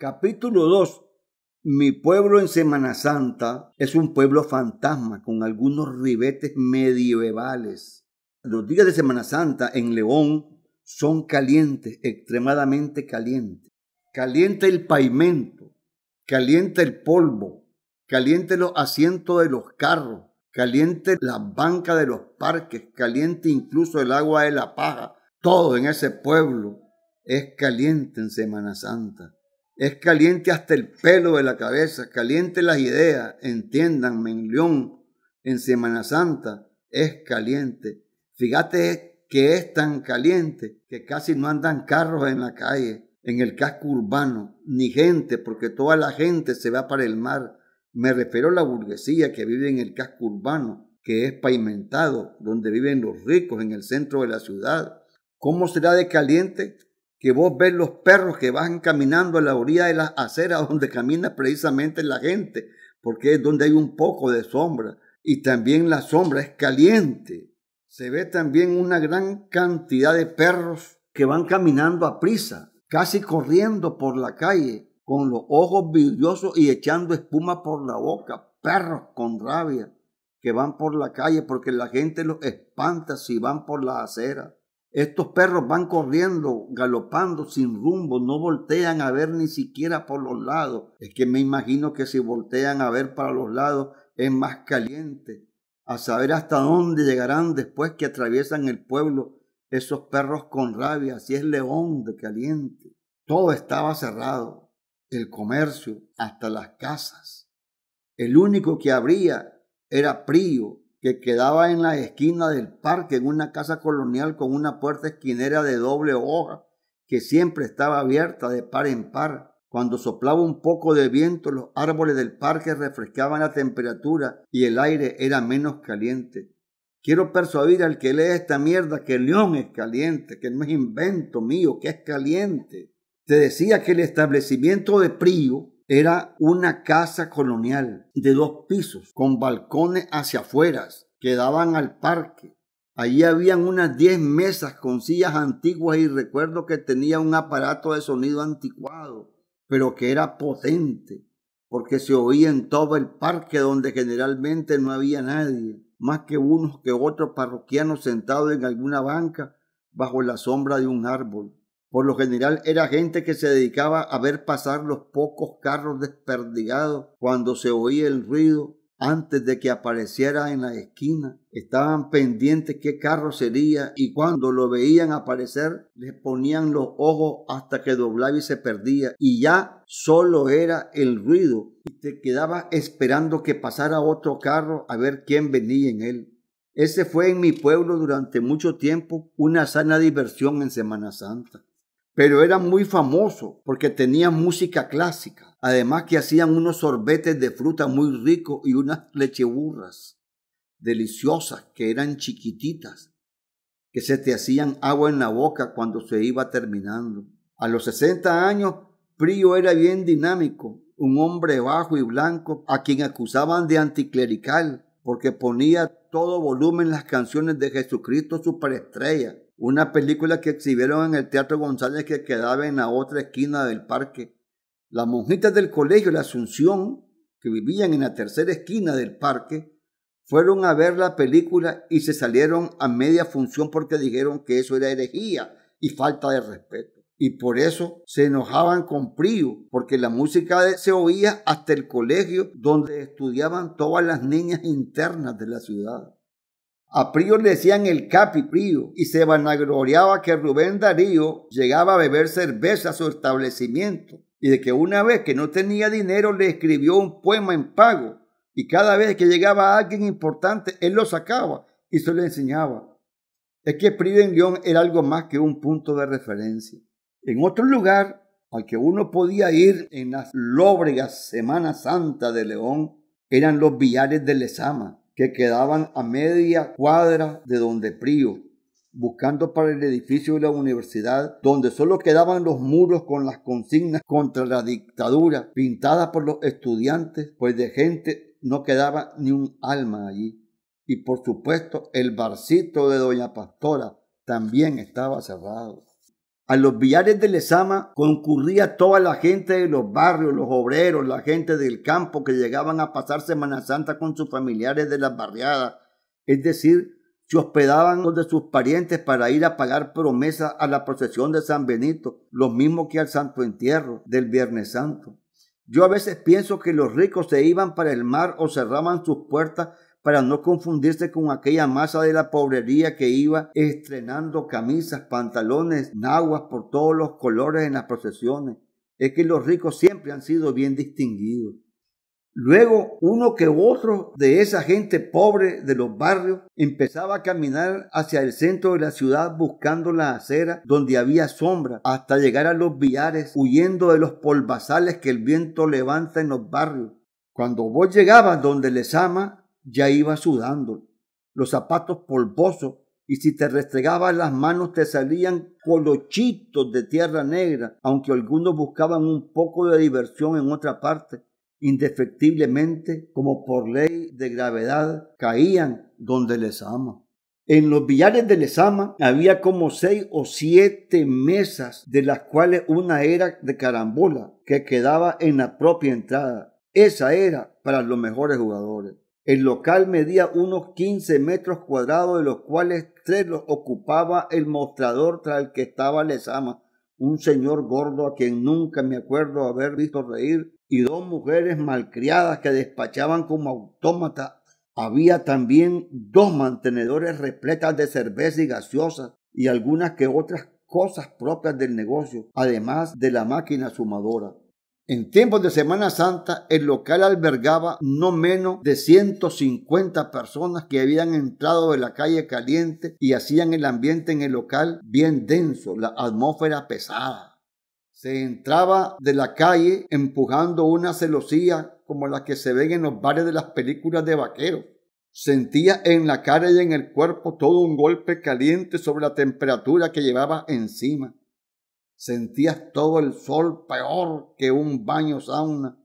Capítulo 2. Mi pueblo en Semana Santa es un pueblo fantasma con algunos ribetes medievales. Los días de Semana Santa en León son calientes, extremadamente calientes. Caliente el pavimento, caliente el polvo, caliente los asientos de los carros, caliente la banca de los parques, caliente incluso el agua de la paja. Todo en ese pueblo es caliente en Semana Santa. Es caliente hasta el pelo de la cabeza, caliente las ideas, entiéndanme, en León, en Semana Santa, es caliente. Fíjate que es tan caliente que casi no andan carros en la calle, en el casco urbano, ni gente, porque toda la gente se va para el mar. Me refiero a la burguesía que vive en el casco urbano, que es pavimentado, donde viven los ricos en el centro de la ciudad. ¿Cómo será de caliente que vos ves los perros que van caminando a la orilla de las aceras donde camina precisamente la gente, porque es donde hay un poco de sombra y también la sombra es caliente. Se ve también una gran cantidad de perros que van caminando a prisa, casi corriendo por la calle, con los ojos vidriosos y echando espuma por la boca, perros con rabia que van por la calle porque la gente los espanta si van por la acera. Estos perros van corriendo, galopando sin rumbo, no voltean a ver ni siquiera por los lados. Es que me imagino que si voltean a ver para los lados es más caliente. A saber hasta dónde llegarán después que atraviesan el pueblo esos perros con rabia, si es león de caliente. Todo estaba cerrado, el comercio, hasta las casas. El único que abría era Prío, que quedaba en la esquina del parque, en una casa colonial con una puerta esquinera de doble hoja, que siempre estaba abierta de par en par. Cuando soplaba un poco de viento, los árboles del parque refrescaban la temperatura y el aire era menos caliente. Quiero persuadir al que lee esta mierda que el león es caliente, que no es invento mío, que es caliente. Te decía que el establecimiento de Prío era una casa colonial de dos pisos, con balcones hacia afuera que daban al parque. Allí habían unas diez mesas con sillas antiguas y recuerdo que tenía un aparato de sonido anticuado, pero que era potente, porque se oía en todo el parque donde generalmente no había nadie, más que unos que otros parroquianos sentados en alguna banca bajo la sombra de un árbol. Por lo general era gente que se dedicaba a ver pasar los pocos carros desperdigados cuando se oía el ruido antes de que apareciera en la esquina. Estaban pendientes qué carro sería y cuando lo veían aparecer les ponían los ojos hasta que doblaba y se perdía y ya solo era el ruido y te quedaba esperando que pasara otro carro a ver quién venía en él. Ese fue en mi pueblo durante mucho tiempo una sana diversión en Semana Santa pero era muy famoso porque tenía música clásica. Además que hacían unos sorbetes de fruta muy ricos y unas lecheburras deliciosas que eran chiquititas, que se te hacían agua en la boca cuando se iba terminando. A los 60 años, Prio era bien dinámico, un hombre bajo y blanco a quien acusaban de anticlerical porque ponía todo volumen las canciones de Jesucristo Superestrella una película que exhibieron en el Teatro González que quedaba en la otra esquina del parque. Las monjitas del colegio La Asunción, que vivían en la tercera esquina del parque, fueron a ver la película y se salieron a media función porque dijeron que eso era herejía y falta de respeto. Y por eso se enojaban con Prío, porque la música se oía hasta el colegio donde estudiaban todas las niñas internas de la ciudad. A Prío le decían el Capi Prío y se vanagloriaba que Rubén Darío llegaba a beber cerveza a su establecimiento y de que una vez que no tenía dinero le escribió un poema en pago y cada vez que llegaba alguien importante él lo sacaba y se lo enseñaba. Es que Prío en León era algo más que un punto de referencia. En otro lugar al que uno podía ir en las lóbregas Semana Santa de León eran los billares de Lezama que quedaban a media cuadra de donde Prío, buscando para el edificio de la universidad, donde solo quedaban los muros con las consignas contra la dictadura pintadas por los estudiantes, pues de gente no quedaba ni un alma allí. Y por supuesto el barcito de Doña Pastora también estaba cerrado. A los billares de Lezama concurría toda la gente de los barrios, los obreros, la gente del campo que llegaban a pasar Semana Santa con sus familiares de las barriadas, es decir, se hospedaban los de sus parientes para ir a pagar promesa a la procesión de San Benito, lo mismo que al Santo Entierro del Viernes Santo. Yo a veces pienso que los ricos se iban para el mar o cerraban sus puertas para no confundirse con aquella masa de la pobrería que iba estrenando camisas, pantalones, naguas por todos los colores en las procesiones. Es que los ricos siempre han sido bien distinguidos. Luego, uno que otro de esa gente pobre de los barrios empezaba a caminar hacia el centro de la ciudad buscando la acera donde había sombra, hasta llegar a los viares huyendo de los polvazales que el viento levanta en los barrios. Cuando vos llegabas donde les ama, ya iba sudando, los zapatos polvosos, y si te restregabas las manos te salían colochitos de tierra negra, aunque algunos buscaban un poco de diversión en otra parte. Indefectiblemente, como por ley de gravedad, caían donde les ama. En los billares de ama había como seis o siete mesas, de las cuales una era de carambola, que quedaba en la propia entrada. Esa era para los mejores jugadores. El local medía unos quince metros cuadrados, de los cuales tres los ocupaba el mostrador tras el que estaba Lezama, un señor gordo a quien nunca me acuerdo haber visto reír, y dos mujeres malcriadas que despachaban como autómatas. Había también dos mantenedores repletas de cerveza y gaseosas y algunas que otras cosas propias del negocio, además de la máquina sumadora. En tiempos de Semana Santa, el local albergaba no menos de 150 personas que habían entrado de la calle caliente y hacían el ambiente en el local bien denso, la atmósfera pesada. Se entraba de la calle empujando una celosía como la que se ven en los bares de las películas de vaqueros. Sentía en la cara y en el cuerpo todo un golpe caliente sobre la temperatura que llevaba encima sentías todo el sol peor que un baño sauna,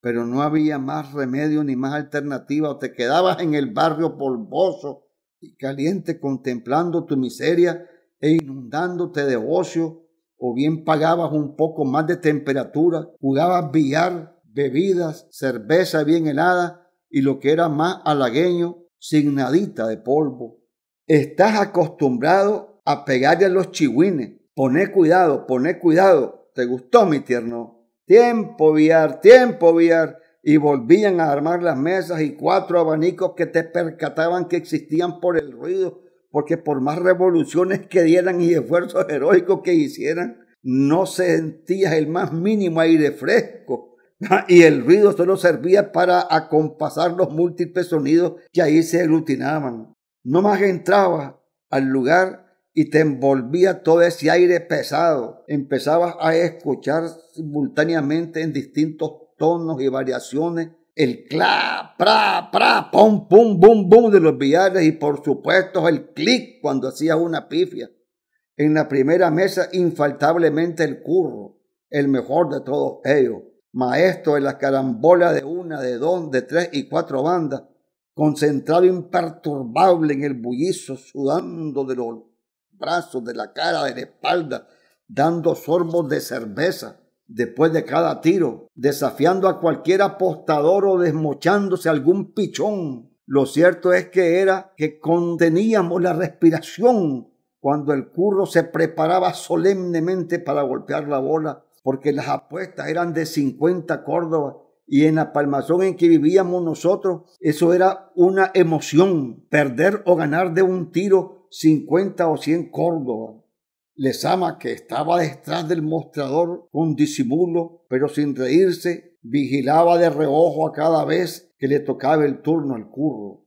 pero no había más remedio ni más alternativa, o te quedabas en el barrio polvoso y caliente contemplando tu miseria e inundándote de ocio, o bien pagabas un poco más de temperatura, jugabas billar, bebidas, cerveza bien helada y lo que era más halagueño, signadita de polvo. Estás acostumbrado a pegarle a los chihuines, Poné cuidado, poné cuidado. ¿Te gustó, mi tierno? Tiempo, Viar, tiempo, Viar. Y volvían a armar las mesas y cuatro abanicos que te percataban que existían por el ruido, porque por más revoluciones que dieran y esfuerzos heroicos que hicieran, no sentías el más mínimo aire fresco. Y el ruido solo servía para acompasar los múltiples sonidos que ahí se aglutinaban. No más entraba al lugar y te envolvía todo ese aire pesado. Empezabas a escuchar simultáneamente en distintos tonos y variaciones el cla, pra, pra, pum, pum, bum, bum de los billares y por supuesto el clic cuando hacías una pifia. En la primera mesa, infaltablemente el curro, el mejor de todos ellos, maestro de la carambola de una, de dos, de tres y cuatro bandas, concentrado imperturbable en el bullizo, sudando del olor de la cara, de la espalda, dando sorbos de cerveza después de cada tiro, desafiando a cualquier apostador o desmochándose algún pichón. Lo cierto es que era que conteníamos la respiración cuando el curro se preparaba solemnemente para golpear la bola, porque las apuestas eran de 50 Córdobas y en la palmazón en que vivíamos nosotros, eso era una emoción. Perder o ganar de un tiro cincuenta o cien Córdoba. Lezama, que estaba detrás del mostrador un disimulo, pero sin reírse, vigilaba de reojo a cada vez que le tocaba el turno al curro.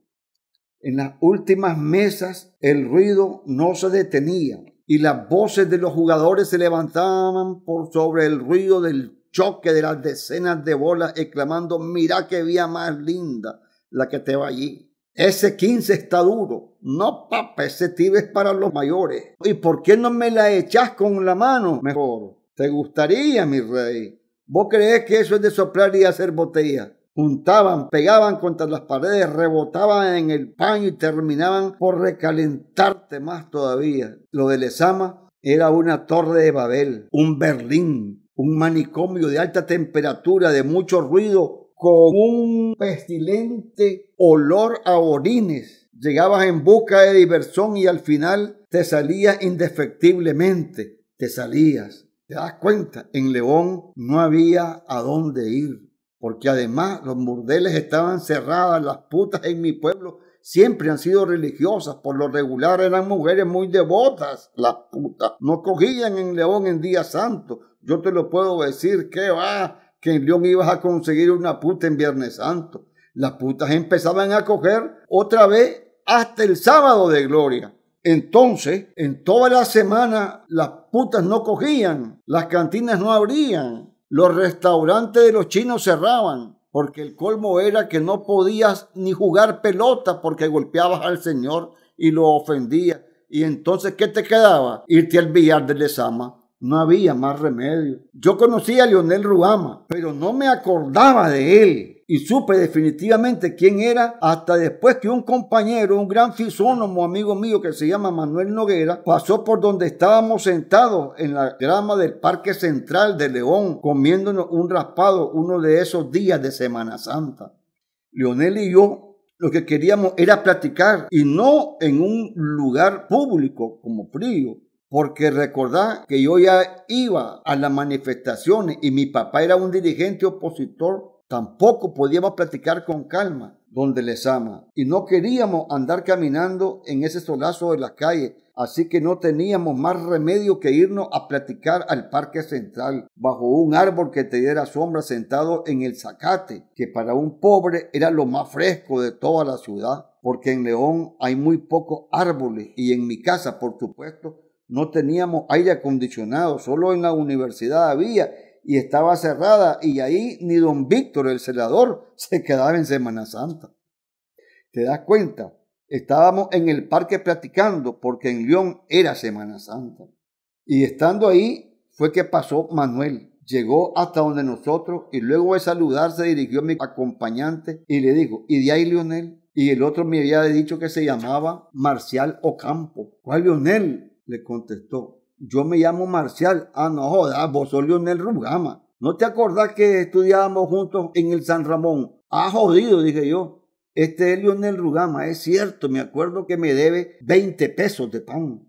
En las últimas mesas el ruido no se detenía y las voces de los jugadores se levantaban por sobre el ruido del choque de las decenas de bolas, exclamando, mira qué vía más linda la que te va allí. Ese 15 está duro. No, papá, ese tibio para los mayores. ¿Y por qué no me la echas con la mano mejor? Te gustaría, mi rey. ¿Vos crees que eso es de soplar y hacer botella? Juntaban, pegaban contra las paredes, rebotaban en el paño y terminaban por recalentarte más todavía. Lo de Lezama era una torre de Babel, un Berlín, un manicomio de alta temperatura, de mucho ruido con un pestilente olor a orines. Llegabas en busca de diversión y al final te salías indefectiblemente, te salías. ¿Te das cuenta? En León no había a dónde ir, porque además los burdeles estaban cerradas, las putas en mi pueblo siempre han sido religiosas, por lo regular eran mujeres muy devotas, las putas. No cogían en León en día santo, yo te lo puedo decir, que va, que en León ibas a conseguir una puta en Viernes Santo. Las putas empezaban a coger otra vez hasta el sábado de gloria. Entonces, en toda la semana las putas no cogían, las cantinas no abrían, los restaurantes de los chinos cerraban, porque el colmo era que no podías ni jugar pelota porque golpeabas al Señor y lo ofendías. Y entonces, ¿qué te quedaba? Irte al billar de lesama no había más remedio. Yo conocía a Lionel Ruama, pero no me acordaba de él. Y supe definitivamente quién era hasta después que un compañero, un gran fisónomo amigo mío que se llama Manuel Noguera, pasó por donde estábamos sentados en la grama del Parque Central de León comiéndonos un raspado uno de esos días de Semana Santa. Lionel y yo lo que queríamos era platicar y no en un lugar público como frío, porque recordad que yo ya iba a las manifestaciones y mi papá era un dirigente opositor, tampoco podíamos platicar con calma donde les ama y no queríamos andar caminando en ese solazo de la calle, así que no teníamos más remedio que irnos a platicar al parque central, bajo un árbol que te diera sombra sentado en el zacate, que para un pobre era lo más fresco de toda la ciudad, porque en León hay muy pocos árboles y en mi casa, por supuesto, no teníamos aire acondicionado, solo en la universidad había y estaba cerrada y ahí ni don Víctor el celador se quedaba en Semana Santa. ¿Te das cuenta? Estábamos en el parque platicando porque en León era Semana Santa. Y estando ahí fue que pasó Manuel. Llegó hasta donde nosotros y luego de saludar se dirigió a mi acompañante y le dijo, ¿y de ahí Leonel? Y el otro me había dicho que se llamaba Marcial Ocampo. ¿Cuál Leonel? le contestó, yo me llamo Marcial. Ah, no jodas, vos sos Lionel Rugama. ¿No te acordás que estudiábamos juntos en el San Ramón? Ah, jodido, dije yo. Este es Lionel Rugama, es cierto, me acuerdo que me debe 20 pesos de pan.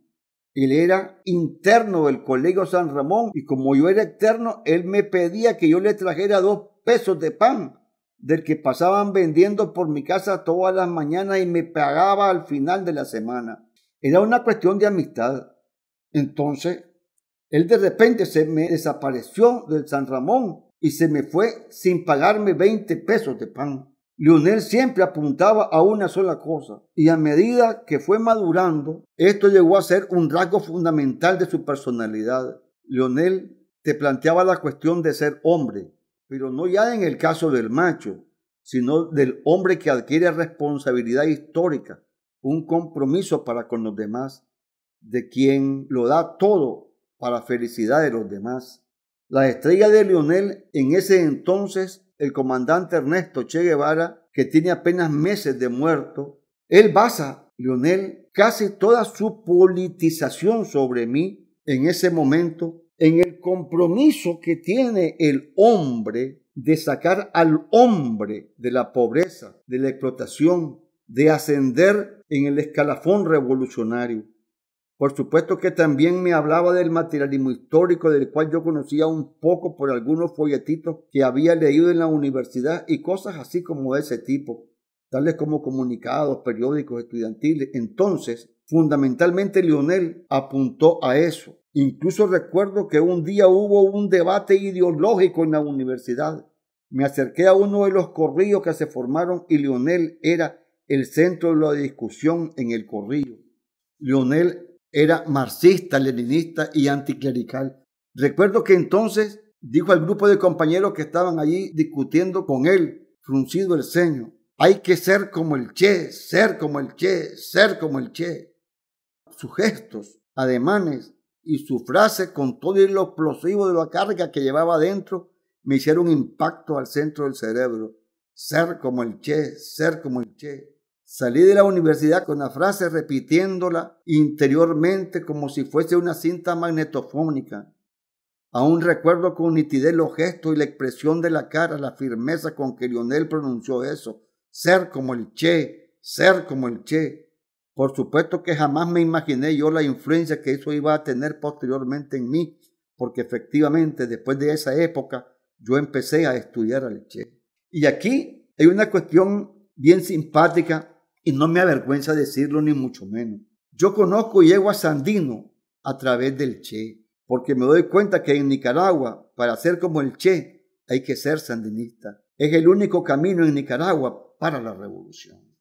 Él era interno del Colegio San Ramón y como yo era externo, él me pedía que yo le trajera dos pesos de pan del que pasaban vendiendo por mi casa todas las mañanas y me pagaba al final de la semana. Era una cuestión de amistad. Entonces, él de repente se me desapareció del San Ramón y se me fue sin pagarme 20 pesos de pan. Lionel siempre apuntaba a una sola cosa y a medida que fue madurando, esto llegó a ser un rasgo fundamental de su personalidad. Lionel te planteaba la cuestión de ser hombre, pero no ya en el caso del macho, sino del hombre que adquiere responsabilidad histórica, un compromiso para con los demás, de quien lo da todo para felicidad de los demás. La estrella de Lionel, en ese entonces, el comandante Ernesto Che Guevara, que tiene apenas meses de muerto, él basa, Lionel, casi toda su politización sobre mí en ese momento, en el compromiso que tiene el hombre de sacar al hombre de la pobreza, de la explotación, de ascender en el escalafón revolucionario. Por supuesto que también me hablaba del materialismo histórico del cual yo conocía un poco por algunos folletitos que había leído en la universidad y cosas así como de ese tipo, tales como comunicados, periódicos estudiantiles. Entonces, fundamentalmente Lionel apuntó a eso. Incluso recuerdo que un día hubo un debate ideológico en la universidad. Me acerqué a uno de los corrillos que se formaron y Lionel era el centro de la discusión en el corrillo. Lionel era marxista, leninista y anticlerical. Recuerdo que entonces dijo al grupo de compañeros que estaban allí discutiendo con él, fruncido el ceño, hay que ser como el Che, ser como el Che, ser como el Che. Sus gestos, ademanes y su frase con todo el explosivo de la carga que llevaba adentro me hicieron impacto al centro del cerebro. Ser como el Che, ser como el Che. Salí de la universidad con la frase repitiéndola interiormente como si fuese una cinta magnetofónica. Aún recuerdo con nitidez los gestos y la expresión de la cara, la firmeza con que Lionel pronunció eso. Ser como el Che, ser como el Che. Por supuesto que jamás me imaginé yo la influencia que eso iba a tener posteriormente en mí, porque efectivamente después de esa época yo empecé a estudiar al Che. Y aquí hay una cuestión bien simpática y no me avergüenza decirlo ni mucho menos. Yo conozco y llego a Sandino a través del Che, porque me doy cuenta que en Nicaragua, para ser como el Che, hay que ser sandinista. Es el único camino en Nicaragua para la revolución.